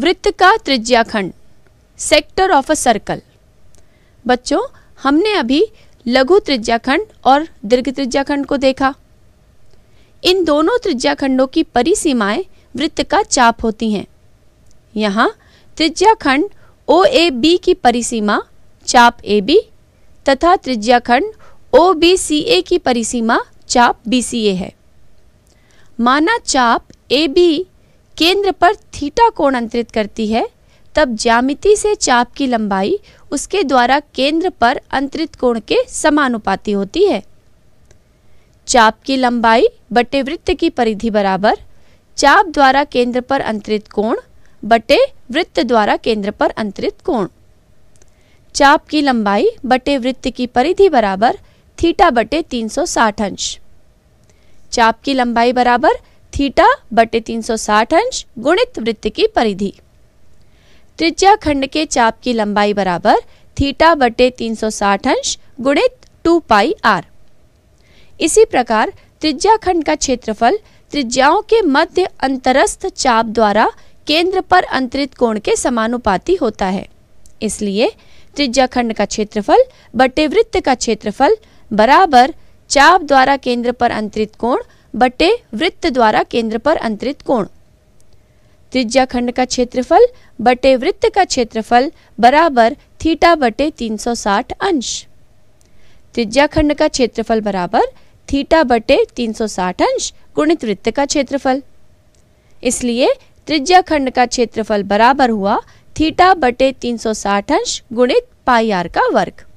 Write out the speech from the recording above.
वृत्त का त्रिज्याखंड खंड सेक्टर ऑफ अ सर्कल बच्चों हमने अभी लघु त्रिज्याखंड और दीर्घ त्रिज्याखंड को देखा इन दोनों त्रिज्याखंडों की परिसीमाएं वृत्त का चाप होती हैं यहाँ त्रिज्याखंड ओ ए बी की परिसीमा चाप ए बी तथा त्रिज्याखंड ओ बी सी ए की परिसीमा चाप बी सी ए है माना चाप ए बी केंद्र पर थीटा कोण अंतरित करती है तब ज्यामिति से चाप की लंबाई उसके द्वारा केंद्र पर अंतरित कोण के समानुपाती होती है चाप की लंबाई बटे वृत्त की परिधि बराबर चाप द्वारा केंद्र पर अंतरित कोण बटे वृत्त द्वारा केंद्र पर अंतरित कोण चाप की लंबाई बटे वृत्त की परिधि बराबर थीटा बटे 360 अंश चाप की लंबाई बराबर थीटा बटे 360 अंश गुणित वृत्त की परिधि त्रिज्या खंड के चाप की लंबाई बराबर थीटा बटे 360 अंश गुणित 2 पाई आर इसी प्रकार त्रिज्या खंड का क्षेत्रफल त्रिज्याओं के मध्य अंतरस्थ चाप द्वारा केंद्र पर अंतरित कोण के समानुपाती होता है इसलिए त्रिज्या खंड का क्षेत्रफल बटे वृत्त का क्षेत्रफल बराबर चाप द्वारा केंद्र पर अंतरित कोण बटे वृत्त द्वारा केंद्र पर अंतरित कोण त्रिज्या खंड का क्षेत्रफल बटे वृत्त का क्षेत्रफल बराबर थीटा बटे 360 अंश त्रिज्या खंड का क्षेत्रफल बराबर थीटा बटे 360 अंश गुणित वृत्त का क्षेत्रफल इसलिए त्रिज्या खंड का क्षेत्रफल बराबर हुआ थीटा बटे 360 अंश गुणित पाई आर का वर्ग